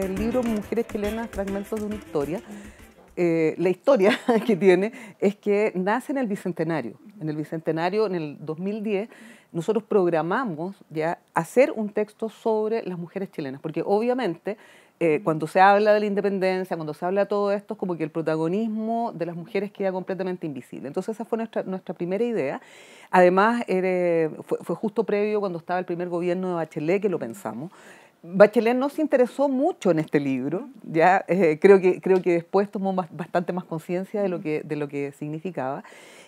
el libro Mujeres Chilenas, Fragmentos de una Historia, eh, la historia que tiene es que nace en el Bicentenario. En el Bicentenario, en el 2010, nosotros programamos ya hacer un texto sobre las mujeres chilenas, porque obviamente eh, cuando se habla de la independencia, cuando se habla de todo esto, es como que el protagonismo de las mujeres queda completamente invisible. Entonces esa fue nuestra, nuestra primera idea. Además, fue, fue justo previo cuando estaba el primer gobierno de Bachelet que lo pensamos. Bachelet no se interesó mucho en este libro, ya eh, creo, que, creo que después tomó bastante más conciencia de, lo que, de lo que significaba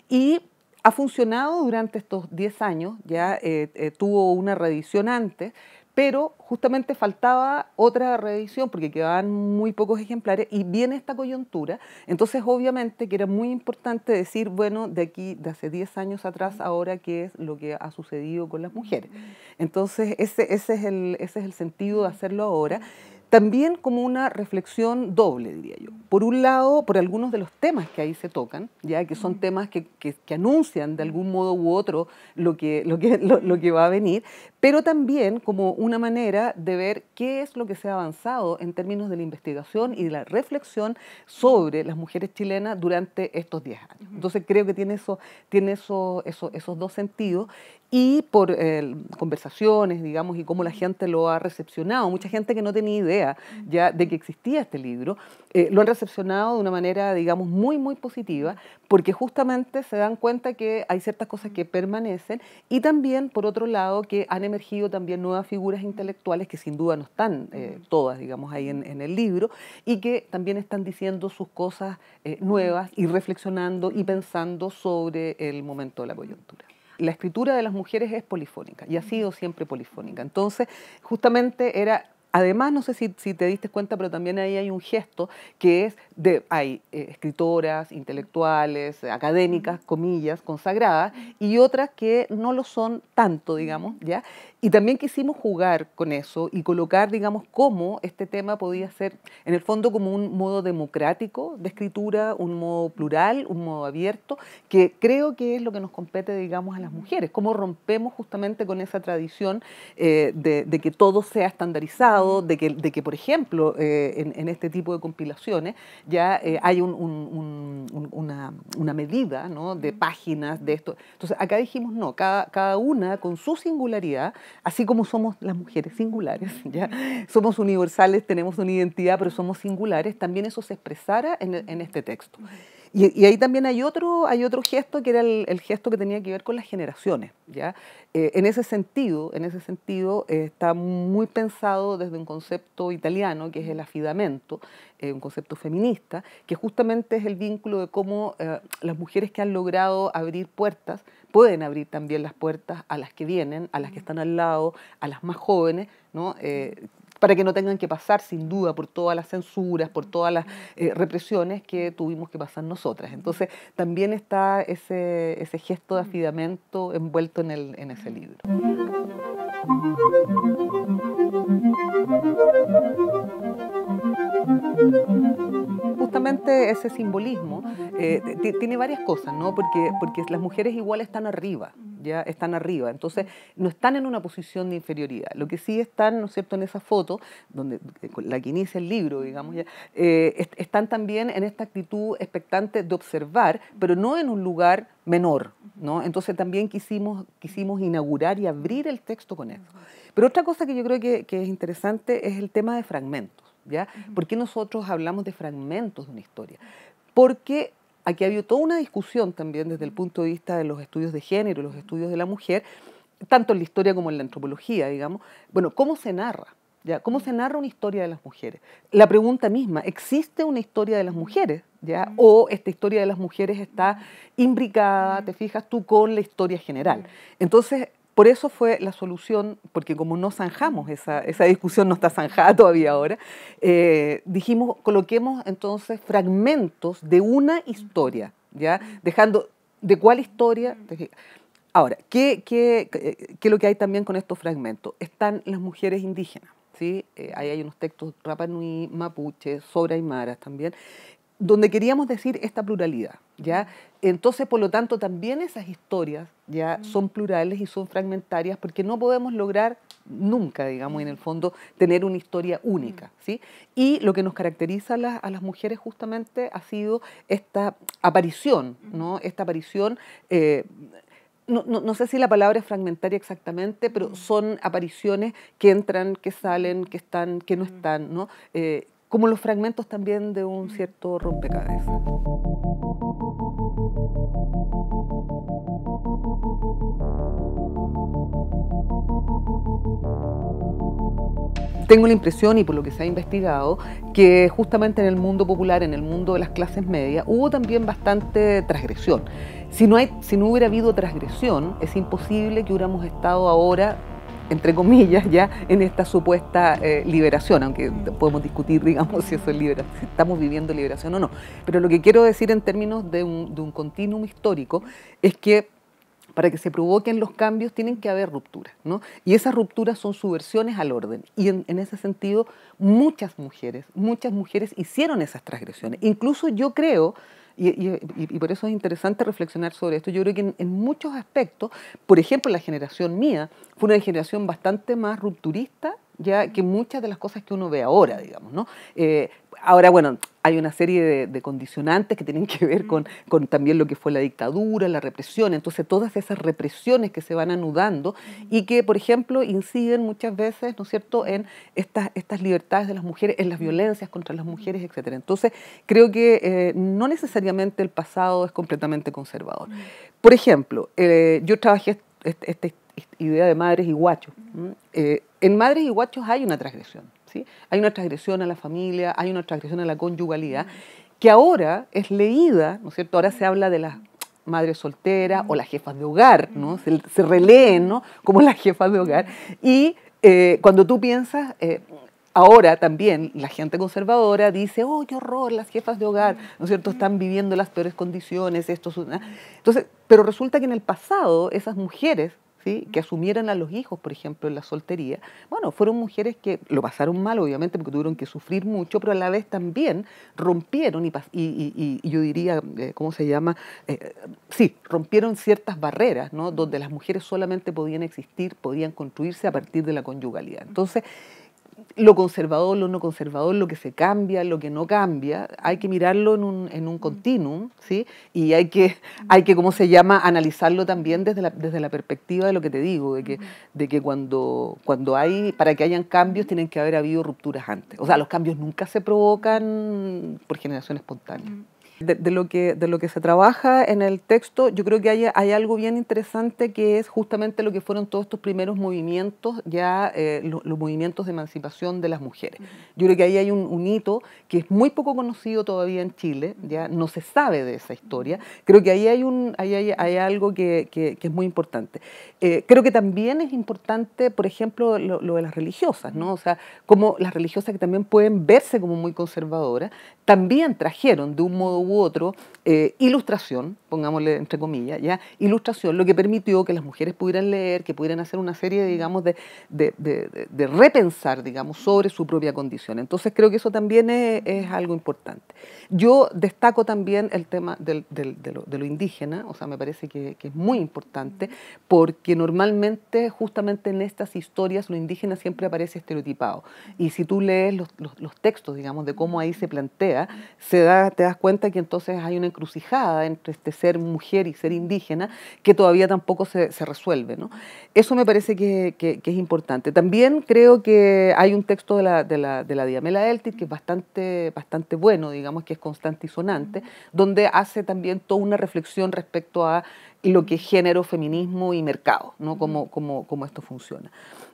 y ha funcionado durante estos 10 años, ya eh, eh, tuvo una reedición antes, pero justamente faltaba otra revisión porque quedaban muy pocos ejemplares y viene esta coyuntura, entonces obviamente que era muy importante decir, bueno, de aquí, de hace 10 años atrás, ahora qué es lo que ha sucedido con las mujeres. Entonces ese, ese, es, el, ese es el sentido de hacerlo ahora. También como una reflexión doble, diría yo. Por un lado, por algunos de los temas que ahí se tocan, ya que son temas que, anuncian de algún modo u otro lo que, lo, que, lo, que va a venir, pero también como una manera de ver qué es lo que se ha avanzado en términos de la investigación y de la reflexión sobre las mujeres chilenas durante estos 10 años. Entonces creo que tiene, eso, tiene esos dos sentidos y por eh, conversaciones, digamos, y cómo la gente lo ha recepcionado. Mucha gente que no tenía idea ya de que existía este libro, eh, lo han recepcionado de una manera, digamos, muy, muy positiva, porque justamente se dan cuenta que hay ciertas cosas que permanecen y también, por otro lado, que han emergido también nuevas figuras intelectuales que sin duda no están eh, todas, digamos, ahí en, el libro y que también están diciendo sus cosas nuevas y reflexionando y pensando sobre el momento de la coyuntura la escritura de las mujeres es polifónica y ha sido siempre polifónica. Entonces, justamente era Además, no sé si, te diste cuenta, pero también ahí hay un gesto que es de, hay eh, escritoras, intelectuales, eh, académicas, comillas, consagradas, y otras que no lo son tanto, digamos, ¿ya? Y también quisimos jugar con eso y colocar, digamos, cómo este tema podía ser, en el fondo, como un modo democrático de escritura, un modo plural, un modo abierto, que creo que es lo que nos compete, digamos, a las mujeres, cómo rompemos justamente con esa tradición eh, de que todo sea estandarizado de que, de que por ejemplo, eh, en, este tipo de compilaciones ya eh, hay una, medida de páginas de esto. Entonces, acá dijimos, no, cada, cada una con su singularidad, así como somos las mujeres singulares, ¿ya? somos universales, tenemos una identidad, pero somos singulares, también eso se expresara en, en este texto. Y, ahí también hay otro, hay otro gesto que era el, gesto que tenía que ver con las generaciones. ¿ya? Eh, en ese sentido, en ese sentido eh, está muy pensado desde un concepto italiano que es el afidamento, eh, un concepto feminista, que justamente es el vínculo de cómo las mujeres que han logrado abrir puertas pueden abrir también las puertas a las que vienen, a las que están al lado, a las más jóvenes, ¿no? para que no tengan que pasar sin duda por todas las censuras, por todas las eh, represiones que tuvimos que pasar nosotras. Entonces también está ese, gesto de afidamento envuelto en, ese libro. Justamente ese simbolismo eh, tiene varias cosas, ¿no? Porque, porque las mujeres igual están arriba ya están arriba. Entonces, no están en una posición de inferioridad. Lo que sí están, ¿no es cierto?, en esa foto, donde, la que inicia el libro, digamos, ya, eh, están también en esta actitud expectante de observar, pero no en un lugar menor, ¿no? Entonces también quisimos, quisimos inaugurar y abrir el texto con eso. Pero otra cosa que yo creo que, que es interesante es el tema de fragmentos, ¿ya? ¿Por qué nosotros hablamos de fragmentos de una historia? Porque aquí ha habido toda una discusión también desde el punto de vista de los estudios de género, los estudios de la mujer, tanto en la historia como en la antropología, digamos. Bueno, ¿cómo se narra? ¿Ya? ¿Cómo se narra una historia de las mujeres? La pregunta misma, ¿existe una historia de las mujeres? ¿Ya? Mm. ¿O esta historia de las mujeres está imbricada, mm. te fijas tú, con la historia general? Mm. Entonces, por eso fue la solución, porque como no zanjamos, esa, discusión no está zanjada todavía ahora, eh, dijimos, coloquemos entonces fragmentos de una historia, ¿ya? Dejando, ¿de cuál historia? Ahora, ¿qué, es lo que hay también con estos fragmentos? Están las mujeres indígenas. ¿sí? Eh, ahí hay unos textos Rapa Nui, Mapuche, y Maras también, donde queríamos decir esta pluralidad, ¿ya? Entonces, por lo tanto, también esas historias ya son plurales y son fragmentarias porque no podemos lograr nunca, digamos, en el fondo, tener una historia única, ¿sí? Y lo que nos caracteriza a las, mujeres justamente ha sido esta aparición, ¿no? Esta aparición... Eh, no, sé si la palabra es fragmentaria exactamente, pero son apariciones que entran, que salen, que están, que no están, ¿no? Eh, como los fragmentos también de un cierto rompecabezas. Tengo la impresión, y por lo que se ha investigado, que justamente en el mundo popular, en el mundo de las clases medias, hubo también bastante transgresión. Si no, hay, si no hubiera habido transgresión, es imposible que hubiéramos estado ahora entre comillas, ya en esta supuesta eh, liberación, aunque podemos discutir, digamos, si eso es estamos viviendo liberación o no. Pero lo que quiero decir en términos de un, continuum histórico es que para que se provoquen los cambios tienen que haber rupturas, ¿no? Y esas rupturas son subversiones al orden. Y en, en, ese sentido, muchas mujeres, muchas mujeres hicieron esas transgresiones. Incluso yo creo y, por eso es interesante reflexionar sobre esto. Yo creo que en, en, muchos aspectos, por ejemplo, la generación mía fue una generación bastante más rupturista ya que muchas de las cosas que uno ve ahora, digamos, ¿no? Eh, ahora, bueno, hay una serie de, condicionantes que tienen que ver con, también lo que fue la dictadura, la represión, entonces todas esas represiones que se van anudando y que, por ejemplo, inciden muchas veces, ¿no es cierto?, en estas, libertades de las mujeres, en las violencias contra las mujeres, etc. Entonces, creo que eh, no necesariamente el pasado es completamente conservador. Por ejemplo, eh, yo trabajé este, esta idea de madres y guachos en madres y guachos hay una transgresión. ¿sí? Hay una transgresión a la familia, hay una transgresión a la conyugalidad, que ahora es leída, ¿no es cierto? Ahora se habla de las madres solteras o las jefas de hogar, ¿no? Se, releen, ¿no? Como las jefas de hogar. Y eh, cuando tú piensas... Eh, ahora también la gente conservadora dice, oh, qué horror, las jefas de hogar, ¿no es cierto?, están viviendo las peores condiciones, esto es una... Entonces, pero resulta que en el pasado esas mujeres que asumieran a los hijos, por ejemplo, en la soltería, bueno, fueron mujeres que lo pasaron mal, obviamente, porque tuvieron que sufrir mucho, pero a la vez también rompieron y, yo diría, eh, ¿cómo se llama? Eh, sí, rompieron ciertas barreras, ¿no? Donde las mujeres solamente podían existir, podían construirse a partir de la conyugalidad. Entonces, lo conservador, lo no conservador, lo que se cambia, lo que no cambia, hay que mirarlo en un, en un mm. continuum, ¿sí? Y hay que, hay que, ¿cómo se llama?, analizarlo también desde la, desde la perspectiva de lo que te digo, de que, de que cuando, cuando hay, para que hayan cambios, tienen que haber habido rupturas antes. O sea, los cambios nunca se provocan por generación espontánea. Mm de, lo que, de lo que se trabaja en el texto, yo creo que hay, hay algo bien interesante que es justamente lo que fueron todos estos primeros movimientos, ya eh, los, movimientos de emancipación de las mujeres. Yo creo que ahí hay un, hito que es muy poco conocido todavía en Chile, ya no se sabe de esa historia. Creo que ahí hay, un, hay, algo que, es muy importante. Eh, creo que también es importante, por ejemplo, lo, de las religiosas, ¿no? O sea, como las religiosas que también pueden verse como muy conservadoras, también trajeron de un modo u otro, eh, ilustración, pongámosle entre comillas, ¿ya? ilustración, lo que permitió que las mujeres pudieran leer, que pudieran hacer una serie, digamos, de, repensar, digamos, sobre su propia condición. Entonces creo que eso también es, algo importante. Yo destaco también el tema de, lo, indígena, o sea, me parece que, es muy importante, porque normalmente justamente en estas historias lo indígena siempre aparece estereotipado. Y si tú lees los, textos, digamos, de cómo ahí se plantea, se da, te das cuenta que entonces hay una encrucijada entre este ser mujer y ser indígena, que todavía tampoco se, resuelve. ¿no? Eso me parece que, es importante. También creo que hay un texto de la, de la, de Diamela Eltit que es bastante, bastante bueno, digamos, que es constante y sonante, donde hace también toda una reflexión respecto a lo que es género, feminismo y mercado, ¿no? cómo, cómo, cómo esto funciona.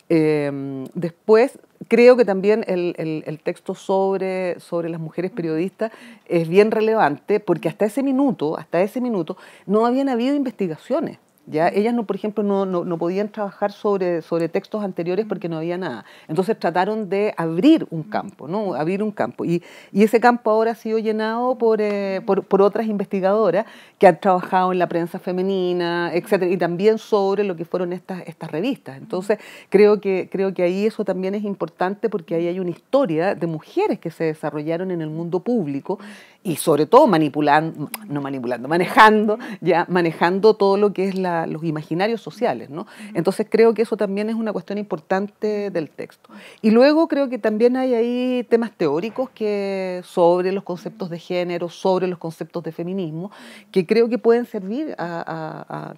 Em, después, creo que también el, texto sobre, sobre las mujeres periodistas es bien relevante porque hasta ese minuto, hasta ese minuto, no habían habido investigaciones. Ellas, no, por ejemplo, no, podían trabajar sobre, sobre textos anteriores porque no había nada. Entonces trataron de abrir un campo, ¿no? Abrir un campo. Y, ese campo ahora ha sido llenado eh, por, por, otras investigadoras que han trabajado en la prensa femenina, etcétera, y también sobre lo que fueron estas, estas revistas. Entonces, creo que, creo que ahí eso también es importante porque ahí hay una historia de mujeres que se desarrollaron en el mundo público y sobre todo manipulando, no manipulando, manejando, ya manejando todo lo que es la los imaginarios sociales. ¿no? Entonces creo que eso también es una cuestión importante del texto. Y luego creo que también hay ahí temas teóricos que, sobre los conceptos de género, sobre los conceptos de feminismo, que creo que pueden servir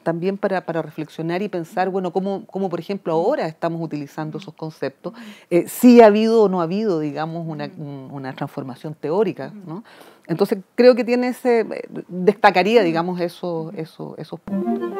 también para, reflexionar y pensar, bueno, cómo, cómo, por ejemplo ahora estamos utilizando esos conceptos, eh, si ha habido o no ha habido, digamos, una, transformación teórica. ¿no? Entonces creo que tiene ese, eh, destacaría, digamos, esos, esos, esos puntos.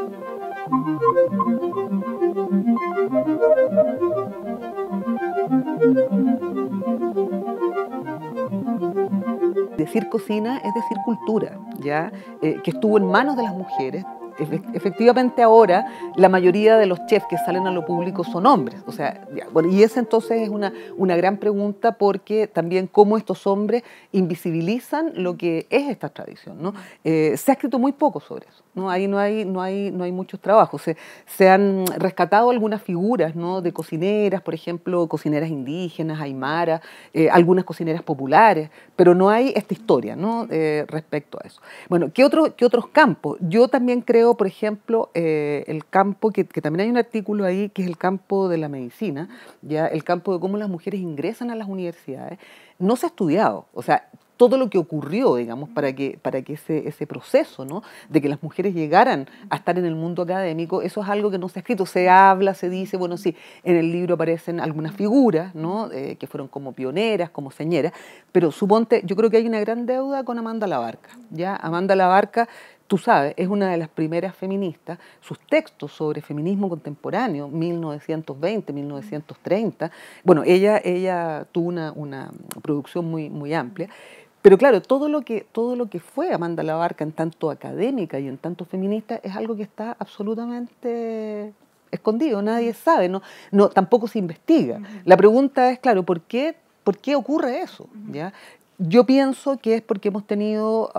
Decir cocina es decir cultura, ¿ya? Eh, que estuvo en manos de las mujeres efectivamente ahora la mayoría de los chefs que salen a lo público son hombres. O sea, bueno, y esa entonces es una, una gran pregunta porque también cómo estos hombres invisibilizan lo que es esta tradición. ¿no? Eh, se ha escrito muy poco sobre eso. ¿no? Ahí no hay, no hay, no hay muchos trabajos. Se, han rescatado algunas figuras de cocineras, por ejemplo, cocineras indígenas, aymaras, eh, algunas cocineras populares, pero no hay esta historia ¿no? Eh, respecto a eso. Bueno, ¿qué, qué otros campos? Yo también creo por ejemplo, eh, el campo, que, también hay un artículo ahí, que es el campo de la medicina, ya el campo de cómo las mujeres ingresan a las universidades, no se ha estudiado. O sea, todo lo que ocurrió, digamos, para que, para que ese, ese proceso, ¿no? De que las mujeres llegaran a estar en el mundo académico, eso es algo que no se ha escrito, se habla, se dice, bueno, sí, en el libro aparecen algunas figuras, ¿no? Eh, que fueron como pioneras, como señeras, pero suponte, yo creo que hay una gran deuda con Amanda Labarca, ¿ya? Amanda Labarca tú sabes, es una de las primeras feministas. Sus textos sobre feminismo contemporáneo, 1920, 1930, bueno, ella, ella tuvo una, producción muy, muy amplia. Pero claro, todo lo, que, todo lo que fue Amanda Labarca en tanto académica y en tanto feminista es algo que está absolutamente escondido, nadie sabe, no, no, tampoco se investiga. La pregunta es, claro, ¿por qué, por qué ocurre eso? ¿Ya? Yo pienso que es porque hemos tenido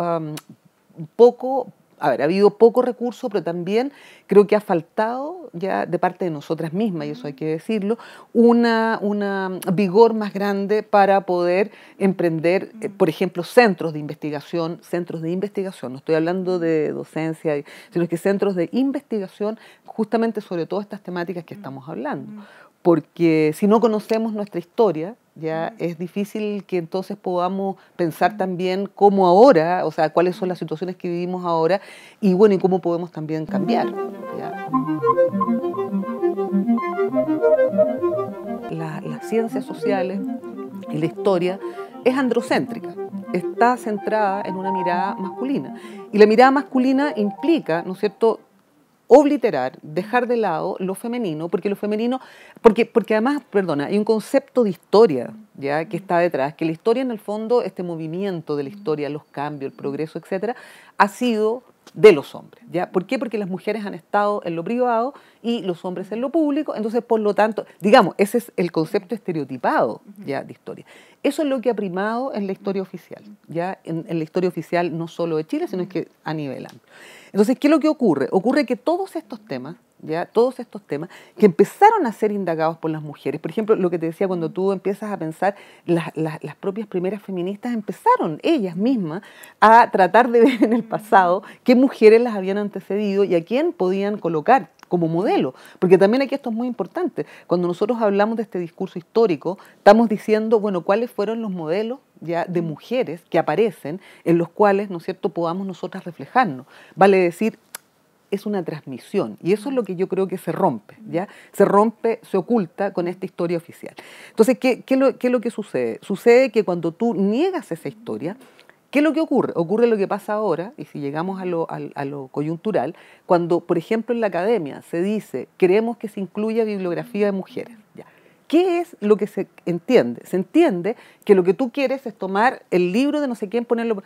un poco, a ver, ha habido poco recurso, pero también creo que ha faltado ya de parte de nosotras mismas, y eso hay que decirlo, una, una vigor más grande para poder emprender, eh, por ejemplo, centros de investigación, centros de investigación, no estoy hablando de docencia, sino que centros de investigación justamente sobre todas estas temáticas que estamos hablando porque si no conocemos nuestra historia, ya es difícil que entonces podamos pensar también cómo ahora, o sea, cuáles son las situaciones que vivimos ahora y bueno, y cómo podemos también cambiar. las ciencias sociales y la historia es androcéntrica, está centrada en una mirada masculina. Y la mirada masculina implica, ¿no es cierto?, obliterar, dejar de lado lo femenino, porque lo femenino, porque, porque además, perdona, hay un concepto de historia ya que está detrás, que la historia en el fondo, este movimiento de la historia, los cambios, el progreso, etcétera, ha sido de los hombres. ¿ya? ¿Por qué? Porque las mujeres han estado en lo privado y los hombres en lo público, entonces por lo tanto, digamos, ese es el concepto estereotipado ya de historia. Eso es lo que ha primado en la historia oficial, ya en, la historia oficial no solo de Chile, sino que a nivel amplio. Entonces, ¿qué es lo que ocurre? Ocurre que todos estos temas, ya todos estos temas que empezaron a ser indagados por las mujeres, por ejemplo, lo que te decía cuando tú empiezas a pensar, las propias primeras feministas empezaron ellas mismas a tratar de ver en el pasado qué mujeres las habían antecedido y a quién podían colocar como modelo, porque también aquí esto es muy importante. Cuando nosotros hablamos de este discurso histórico, estamos diciendo, bueno, cuáles fueron los modelos ya de mujeres que aparecen en los cuales, ¿no es cierto?, podamos nosotras reflejarnos. Vale decir, es una transmisión y eso es lo que yo creo que se rompe, ¿ya? Se rompe, se oculta con esta historia oficial. Entonces, ¿qué, qué, lo, qué es lo que sucede? Sucede que cuando tú niegas esa historia, ¿Qué es lo que ocurre? Ocurre lo que pasa ahora, y si llegamos a lo, coyuntural, cuando, por ejemplo, en la academia se dice, queremos que se incluya bibliografía de mujeres. ¿Qué es lo que se entiende? Se entiende que lo que tú quieres es tomar el libro de no sé quién, ponerlo...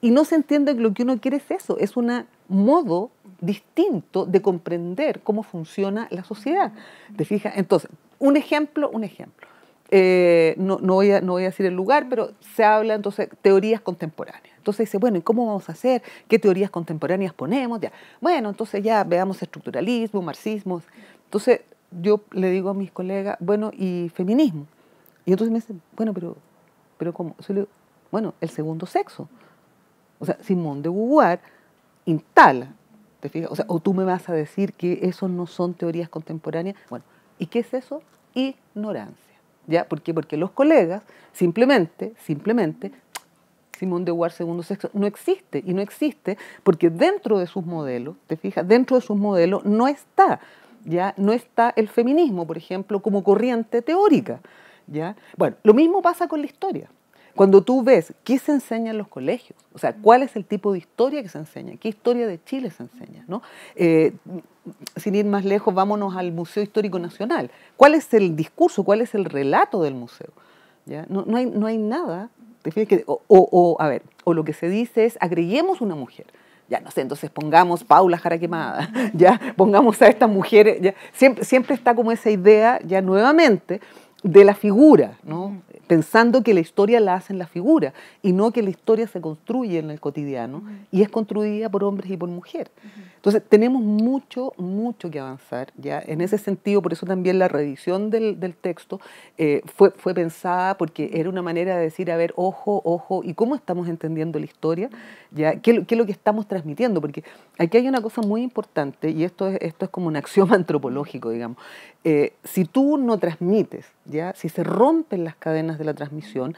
Y no se entiende que lo que uno quiere es eso, es un modo distinto de comprender cómo funciona la sociedad. ¿Te fijas? Entonces, un ejemplo, un ejemplo. Eh, no, voy a, decir el lugar, pero se habla entonces teorías contemporáneas. Entonces dice, bueno, ¿y cómo vamos a hacer? ¿Qué teorías contemporáneas ponemos? Ya. Bueno, entonces ya veamos estructuralismo, marxismo. Entonces yo le digo a mis colegas, bueno, ¿y feminismo? Y entonces me dicen, bueno, pero, pero ¿cómo? bueno, el segundo sexo. O sea, Simón de Beauvoir instala, ¿te fijas? O sea, o tú me vas a decir que eso no son teorías contemporáneas. Bueno, ¿y qué es eso? Ignorancia. ¿Ya? ¿Por qué? Porque los colegas simplemente, simplemente, Simón de War, segundo sexo, no existe. Y no existe porque dentro de sus modelos, te fijas, dentro de sus modelos no está, ¿ya? No está el feminismo, por ejemplo, como corriente teórica, ¿ya? Bueno, lo mismo pasa con la historia. Cuando tú ves qué se enseña en los colegios, o sea, cuál es el tipo de historia que se enseña, qué historia de Chile se enseña, ¿no? Eh, sin ir más lejos, vámonos al Museo Histórico Nacional. ¿Cuál es el discurso, cuál es el relato del museo? No, hay, nada, o, a ver, o lo que se dice es, agreguemos una mujer ya no sé, entonces pongamos Paula Jaraquemada, ya pongamos a estas mujeres, ya siempre, siempre está como esa idea ya nuevamente de la figura, ¿no? pensando que la historia la hace en la figura y no que la historia se construye en el cotidiano y es construida por hombres y por mujeres. Entonces tenemos mucho, mucho que avanzar ya en ese sentido, por eso también la revisión del, texto eh, fue, fue pensada porque era una manera de decir, a ver, ojo, ojo, ¿y cómo estamos entendiendo la historia? ¿Ya? ¿Qué, es lo que estamos transmitiendo? Porque aquí hay una cosa muy importante y esto es, esto es como un axioma antropológico, digamos. Eh, si tú no transmites, ¿ya? si se rompen las cadenas de la transmisión,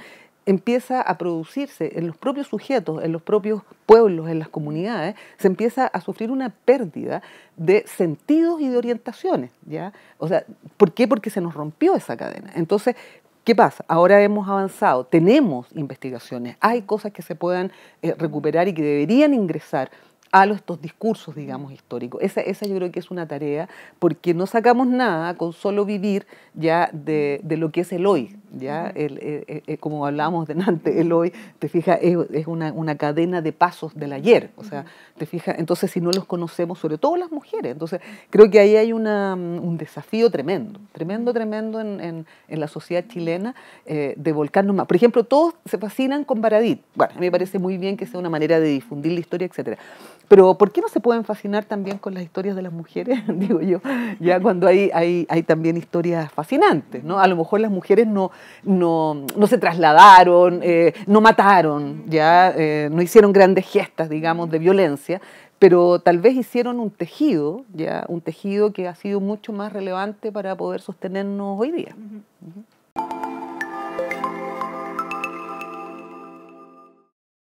empieza a producirse en los propios sujetos, en los propios pueblos, en las comunidades, se empieza a sufrir una pérdida de sentidos y de orientaciones, ¿ya? O sea, ¿por qué? Porque se nos rompió esa cadena. Entonces, ¿Qué pasa? Ahora hemos avanzado, tenemos investigaciones, hay cosas que se puedan eh, recuperar y que deberían ingresar a estos discursos, digamos, históricos. Esa, yo creo que es una tarea, porque no sacamos nada con solo vivir ya de lo que es el hoy, ¿ya? El, como hablábamos delante, el hoy, te fijas, es, una, cadena de pasos del ayer, o sea, te fijas, entonces si no los conocemos, sobre todo las mujeres, entonces creo que ahí hay mm, un desafío tremendo, tremendo, tremendo en, la sociedad chilena eh, de volcarnos más. Por ejemplo, todos se fascinan con Baradit, bueno, a mí me parece muy bien que sea una manera de difundir la historia, etcétera, pero ¿por qué no se pueden fascinar también con las historias de las mujeres? Digo yo, ya cuando hay, hay, hay también historias fascinantes, ¿no? A lo mejor las mujeres no, no, se trasladaron, eh, no mataron, ya eh, no hicieron grandes gestas, digamos, de violencia, pero tal vez hicieron un tejido, ya un tejido que ha sido mucho más relevante para poder sostenernos hoy día.